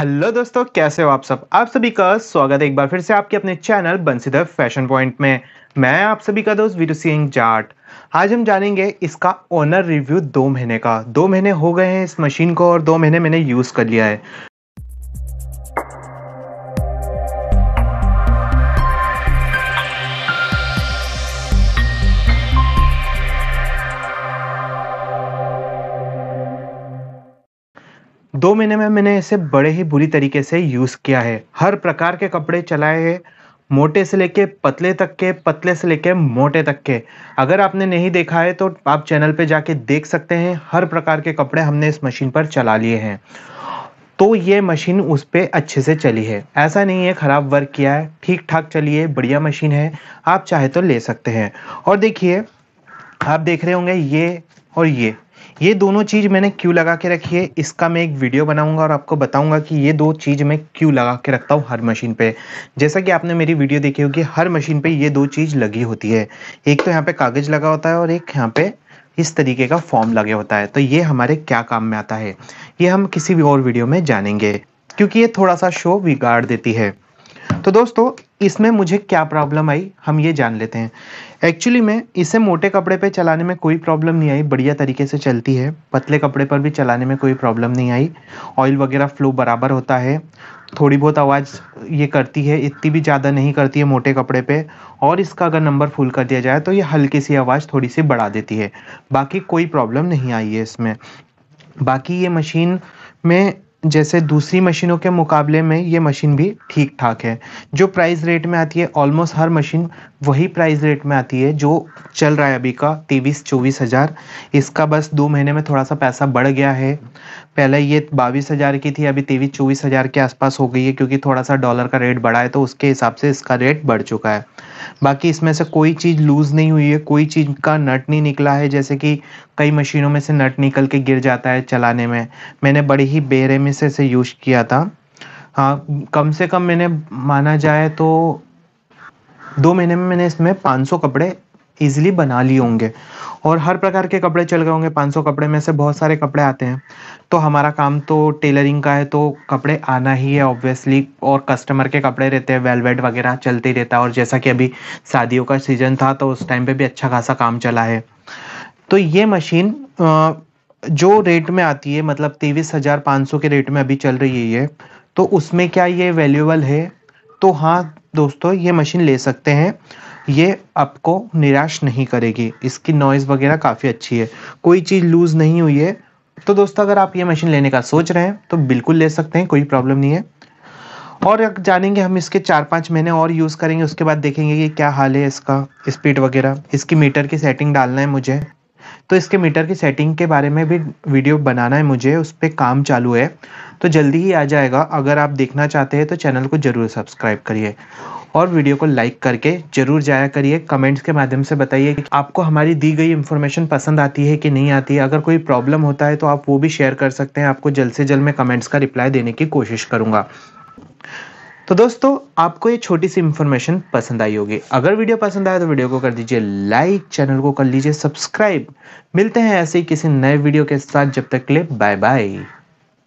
hello दोस्तों कैसे हो आप सब आप सभी का स्वागत है एक बार फिर से आपके अपने चैनल बंसीधर फैशन पॉइंट में मैं आप सभी का दोस्त वीरू सिंह जाट आज हम जानेंगे इसका ओनर रिव्यू दो महीने का दो महीने हो गए हैं इस मशीन को और दो महीने मैंने यूज़ कर लिया है दो महीने में मैंने इसे बड़े ही बुरी तरीके से यूज़ किया है हर प्रकार के कपड़े चलाए हैं मोटे से लेके पतले तक के पतले से लेके मोटे तक के अगर आपने नहीं देखा है तो आप चैनल पे जाके देख सकते हैं हर प्रकार के कपड़े हमने इस मशीन पर चला लिए हैं तो ये मशीन उस पर अच्छे से चली है ऐसा नहीं है ख़राब वर्क किया है ठीक ठाक चली है बढ़िया मशीन है आप चाहे तो ले सकते हैं और देखिए आप देख रहे होंगे ये और ये ये दोनों चीज़ मैंने क्यों लगा के रखी है इसका मैं एक वीडियो बनाऊंगा और आपको बताऊंगा कि ये दो चीज़ मैं क्यों लगा के रखता हूँ हर मशीन पे जैसा कि आपने मेरी वीडियो देखी होगी हर मशीन पे ये दो चीज़ लगी होती है एक तो यहाँ पे कागज़ लगा होता है और एक यहाँ पे इस तरीके का फॉर्म लगे होता है तो ये हमारे क्या काम में आता है ये हम किसी भी और वीडियो में जानेंगे क्योंकि ये थोड़ा सा शो बिगाड़ देती है तो दोस्तों इसमें मुझे क्या प्रॉब्लम आई हम ये जान लेते हैं एक्चुअली में इसे मोटे कपड़े पे चलाने में कोई प्रॉब्लम नहीं आई बढ़िया तरीके से चलती है पतले कपड़े पर भी चलाने में कोई प्रॉब्लम नहीं आई ऑयल वगैरह फ्लो बराबर होता है थोड़ी बहुत आवाज़ ये करती है इतनी भी ज़्यादा नहीं करती है मोटे कपड़े पे और इसका अगर नंबर फुल कर दिया जाए तो ये हल्की सी आवाज़ थोड़ी सी बढ़ा देती है बाकी कोई प्रॉब्लम नहीं आई है इसमें बाकी ये मशीन में जैसे दूसरी मशीनों के मुकाबले में ये मशीन भी ठीक ठाक है जो प्राइस रेट में आती है ऑलमोस्ट हर मशीन वही प्राइस रेट में आती है जो चल रहा है अभी का तेईस चौबीस हज़ार इसका बस दो महीने में थोड़ा सा पैसा बढ़ गया है पहले ये बाईस हज़ार की थी अभी तेईस चौबीस हज़ार के आसपास हो गई है क्योंकि थोड़ा सा डॉलर का रेट बढ़ा है तो उसके हिसाब से इसका रेट बढ़ चुका है बाकी इसमें से कोई चीज़ लूज़ नहीं हुई है कोई चीज़ का नट नहीं निकला है जैसे कि कई मशीनों में से नट निकल के गिर जाता है चलाने में मैंने बड़ी ही बेरहमी से इसे यूज किया था हाँ कम से कम मैंने माना जाए तो दो महीने में मैंने इसमें 500 कपड़े इजिली बना लिए होंगे और हर प्रकार के कपड़े चल गए होंगे 500 कपड़े में से बहुत सारे कपड़े आते हैं तो हमारा काम तो टेलरिंग का है तो कपड़े आना ही है ऑब्वियसली और कस्टमर के कपड़े रहते हैं वेलवेट वगैरह चलते ही रहता है और जैसा कि अभी शादियों का सीज़न था तो उस टाइम पे भी अच्छा खासा काम चला है तो ये मशीन जो रेट में आती है मतलब तेईस हज़ार पाँच सौ के रेट में अभी चल रही है ये तो उसमें क्या ये वैल्यूबल है तो हाँ दोस्तों ये मशीन ले सकते हैं ये आपको निराश नहीं करेगी इसकी नॉइज़ वगैरह काफ़ी अच्छी है कोई चीज़ लूज़ नहीं हुई है तो दोस्तों अगर आप ये मशीन लेने का सोच रहे हैं तो बिल्कुल ले सकते हैं कोई प्रॉब्लम नहीं है और जानेंगे हम इसके चार पाँच महीने और यूज़ करेंगे उसके बाद देखेंगे कि क्या हाल है इसका स्पीड वगैरह इसकी मीटर की सेटिंग डालना है मुझे तो इसके मीटर की सेटिंग के बारे में भी वीडियो बनाना है मुझे उस पर काम चालू है तो जल्दी ही आ जाएगा अगर आप देखना चाहते हैं तो चैनल को ज़रूर सब्सक्राइब करिए और वीडियो को लाइक करके जरूर जाया करिए कमेंट्स के माध्यम से बताइए कि आपको हमारी दी गई इन्फॉर्मेशन पसंद आती है कि नहीं आती है अगर कोई प्रॉब्लम होता है तो आप वो भी शेयर कर सकते हैं आपको जल्द से जल्द मैं कमेंट्स का रिप्लाई देने की कोशिश करूँगा तो दोस्तों आपको ये छोटी सी इन्फॉर्मेशन पसंद आई होगी अगर वीडियो पसंद आया तो वीडियो को कर दीजिए लाइक चैनल को कर लीजिए सब्सक्राइब मिलते हैं ऐसे ही किसी नए वीडियो के साथ जब तक के लिए बाय बाय